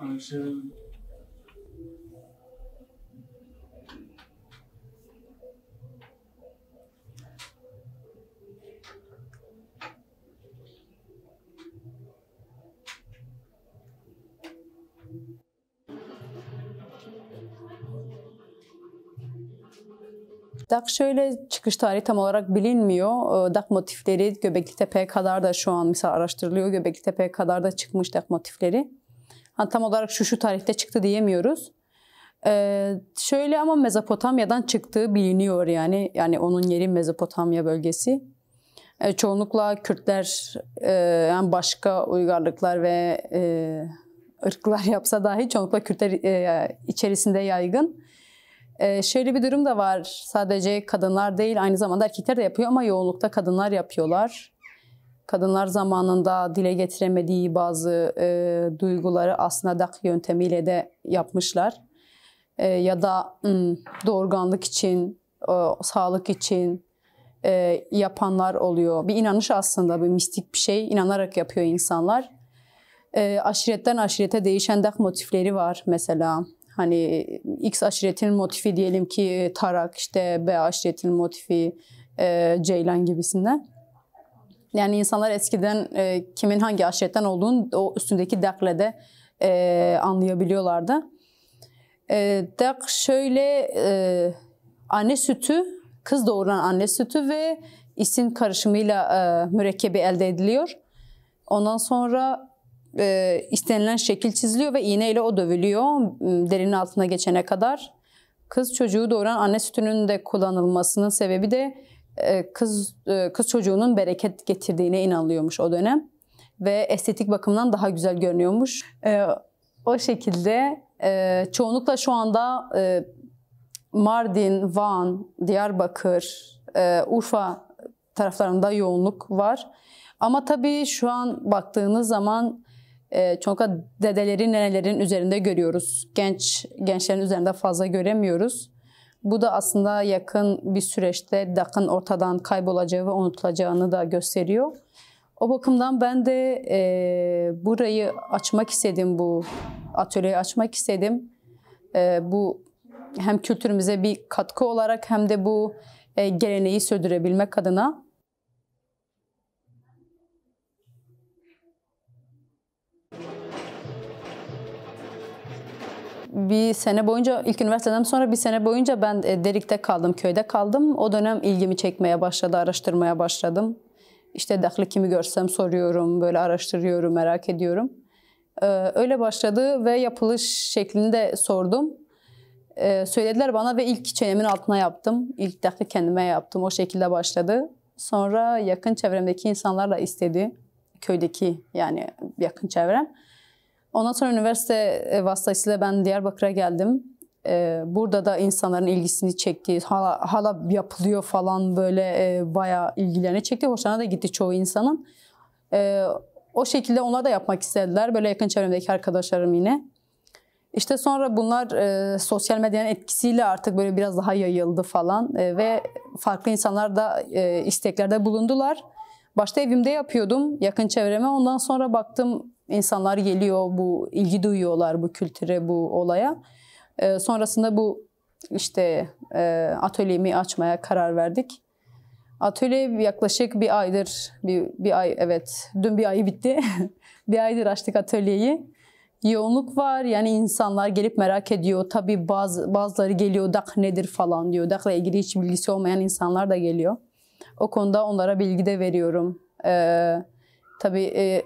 Ayşe Dak şöyle çıkış tarihi tam olarak bilinmiyor. Ee, dak motifleri Göbekli Tepe'ye kadar da şu an mesela araştırılıyor. Göbekli Tepe'ye kadar da çıkmış dak motifleri. Hani tam olarak şu şu tarihte çıktı diyemiyoruz. Ee, şöyle ama Mezopotamya'dan çıktığı biliniyor yani. Yani onun yeri Mezopotamya bölgesi. Ee, çoğunlukla Kürtler, e, yani başka uygarlıklar ve e, ırklar yapsa dahi çoğunlukla Kürtler e, içerisinde yaygın. E, şöyle bir durum da var. Sadece kadınlar değil aynı zamanda erkekler de yapıyor ama yoğunlukta kadınlar yapıyorlar kadınlar zamanında dile getiremediği bazı e, duyguları aslında dak yöntemiyle de yapmışlar. E, ya da m, doğurganlık için, e, sağlık için e, yapanlar oluyor. Bir inanış aslında, bir mistik bir şey. inanarak yapıyor insanlar. E, aşiretten aşirete değişen dak motifleri var mesela. Hani X aşiretin motifi diyelim ki tarak, işte B aşiretin motifi, e, ceylan gibisinden. Yani insanlar eskiden e, kimin hangi aşiretten olduğunu o üstündeki dakle de e, anlayabiliyorlardı. E, dak şöyle e, anne sütü, kız doğuran anne sütü ve isin karışımıyla e, mürekkebi elde ediliyor. Ondan sonra e, istenilen şekil çiziliyor ve iğneyle o dövülüyor ıı, derinin altına geçene kadar. Kız çocuğu doğuran anne sütünün de kullanılmasının sebebi de e, kız e, kız çocuğunun bereket getirdiğine inanılıyormuş o dönem ve estetik bakımdan daha güzel görünüyormuş. E, o şekilde çoğunlukla şu anda Mardin, Van, Diyarbakır, Urfa taraflarında yoğunluk var. Ama tabii şu an baktığınız zaman e, çoğunlukla dedelerin, nenelerin üzerinde görüyoruz. Genç gençlerin üzerinde fazla göremiyoruz. Bu da aslında yakın bir süreçte DAK'ın ortadan kaybolacağı ve unutulacağını da gösteriyor. O bakımdan ben de e, burayı açmak istedim, bu atölyeyi açmak istedim. E, bu hem kültürümüze bir katkı olarak hem de bu e, geleneği sürdürebilmek adına. bir sene boyunca ilk üniversiteden sonra bir sene boyunca ben e, Derik'te kaldım, köyde kaldım. O dönem ilgimi çekmeye başladı, araştırmaya başladım. İşte dahli kimi görsem soruyorum, böyle araştırıyorum, merak ediyorum. Ee, öyle başladı ve yapılış şeklini de sordum. Ee, söylediler bana ve ilk çenemin altına yaptım. İlk dahli kendime yaptım, o şekilde başladı. Sonra yakın çevremdeki insanlarla istedi. Köydeki yani yakın çevrem. Ondan sonra üniversite e, vasıtasıyla ben Diyarbakır'a geldim. E, burada da insanların ilgisini çekti. Hala, hala yapılıyor falan böyle e, bayağı ilgilerine çekti. Hoşlarına da gitti çoğu insanın. E, o şekilde onlar da yapmak istediler. Böyle yakın çevremdeki arkadaşlarım yine. İşte sonra bunlar e, sosyal medyanın etkisiyle artık böyle biraz daha yayıldı falan e, ve farklı insanlar da e, isteklerde bulundular. Başta evimde yapıyordum yakın çevreme. Ondan sonra baktım insanlar geliyor, bu ilgi duyuyorlar bu kültüre, bu olaya. E, sonrasında bu işte e, atölyemi açmaya karar verdik. Atölye yaklaşık bir aydır, bir, bir ay evet, dün bir ayı bitti. bir aydır açtık atölyeyi. Yoğunluk var yani insanlar gelip merak ediyor. Tabi bazı, bazıları geliyor dak nedir falan diyor. Dakla ilgili hiç bilgisi olmayan insanlar da geliyor. O konuda onlara bilgi de veriyorum. Ee, tabii e,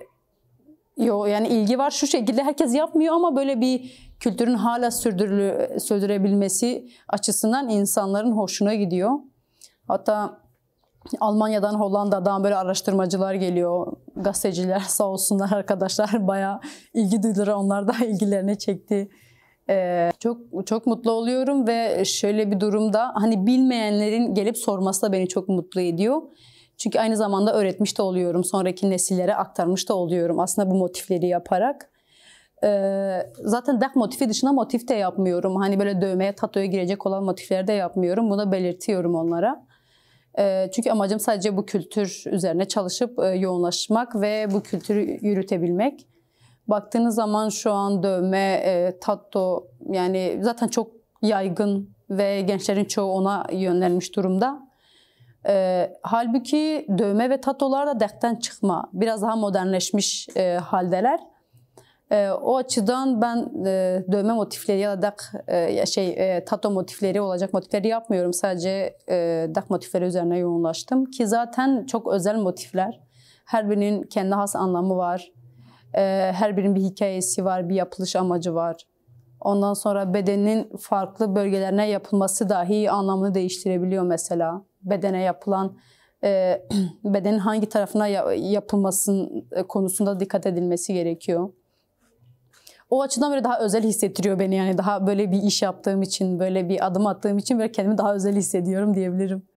Yo yani ilgi var şu şekilde herkes yapmıyor ama böyle bir kültürün hala sürdürülü, sürdürebilmesi açısından insanların hoşuna gidiyor. Hatta Almanya'dan, Hollanda'dan böyle araştırmacılar geliyor. Gazeteciler sağ olsunlar arkadaşlar bayağı ilgi duydular. Onlar da ilgilerini çekti. Ee, çok çok mutlu oluyorum ve şöyle bir durumda hani bilmeyenlerin gelip sorması da beni çok mutlu ediyor. Çünkü aynı zamanda öğretmiş de oluyorum. Sonraki nesillere aktarmış da oluyorum aslında bu motifleri yaparak. Ee, zaten dak motifi dışında motif de yapmıyorum. Hani böyle dövmeye, tatoya girecek olan motifleri de yapmıyorum. Bunu belirtiyorum onlara. Ee, çünkü amacım sadece bu kültür üzerine çalışıp e, yoğunlaşmak ve bu kültürü yürütebilmek. Baktığınız zaman şu an dövme, e, tatto yani zaten çok yaygın ve gençlerin çoğu ona yönlenmiş durumda. E, halbuki dövme ve tatolar da dertten çıkma. Biraz daha modernleşmiş e, haldeler. E, o açıdan ben e, dövme motifleri ya da dak e, şey e, tato motifleri olacak motifleri yapmıyorum. Sadece e, dak motifleri üzerine yoğunlaştım ki zaten çok özel motifler. Her birinin kendi has anlamı var. E, her birinin bir hikayesi var, bir yapılış amacı var. Ondan sonra bedenin farklı bölgelerine yapılması dahi anlamını değiştirebiliyor mesela. Bedene yapılan, e, bedenin hangi tarafına yapılmasın e, konusunda dikkat edilmesi gerekiyor. O açıdan böyle daha özel hissettiriyor beni yani daha böyle bir iş yaptığım için, böyle bir adım attığım için böyle kendimi daha özel hissediyorum diyebilirim.